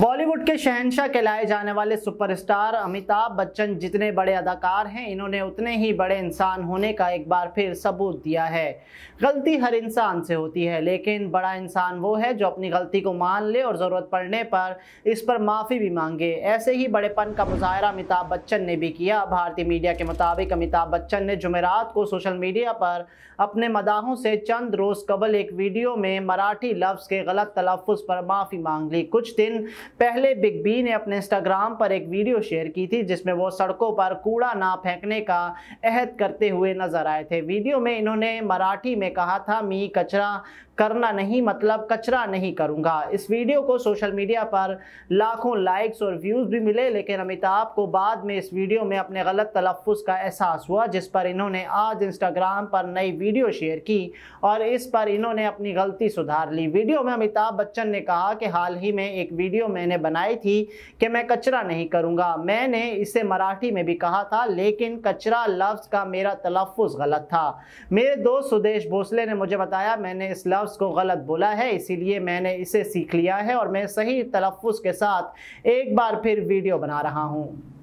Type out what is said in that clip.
बॉलीवुड के शहनशाह कहलाए जाने वाले सुपरस्टार अमिताभ बच्चन जितने बड़े अदाकार हैं इन्होंने उतने ही बड़े इंसान होने का एक बार फिर सबूत दिया है गलती हर इंसान से होती है लेकिन बड़ा इंसान वो है जो अपनी गलती को मान ले और ज़रूरत पड़ने पर इस पर माफ़ी भी मांगे ऐसे ही बड़ेपन का मुजाहरा अमिताभ बच्चन ने भी किया भारतीय मीडिया के मुताबिक अमिताभ बच्चन ने जुमेरात को सोशल मीडिया पर अपने मदाहों से चंद रोज़ कबल एक वीडियो में मराठी लफ्ज़ के गलत तलफ़ पर माफ़ी मांग ली कुछ दिन पहले बिग बी ने अपने इंस्टाग्राम पर एक वीडियो शेयर की थी जिसमें वो सड़कों पर कूड़ा ना फेंकने का अहद करते हुए नजर आए थे वीडियो में इन्होंने मराठी में कहा था मी कचरा करना नहीं मतलब कचरा नहीं करूंगा इस वीडियो को सोशल मीडिया पर लाखों लाइक्स और व्यूज़ भी मिले लेकिन अमिताभ को बाद में इस वीडियो में अपने गलत तलफ़ का एहसास हुआ जिस पर इन्होंने आज इंस्टाग्राम पर नई वीडियो शेयर की और इस पर इन्होंने अपनी गलती सुधार ली वीडियो में अमिताभ बच्चन ने कहा कि हाल ही में एक वीडियो मैंने बनाई थी कि मैं कचरा नहीं करूँगा मैंने इसे मराठी में भी कहा था लेकिन कचरा लफ्ज़ का मेरा तलफ़ गलत था मेरे दोस्त सुदेश भोसले ने मुझे बताया मैंने इस लफ्ज़ को गलत बोला है इसीलिए मैंने इसे सीख लिया है और मैं सही तलफ़ के साथ एक बार फिर वीडियो बना रहा हूँ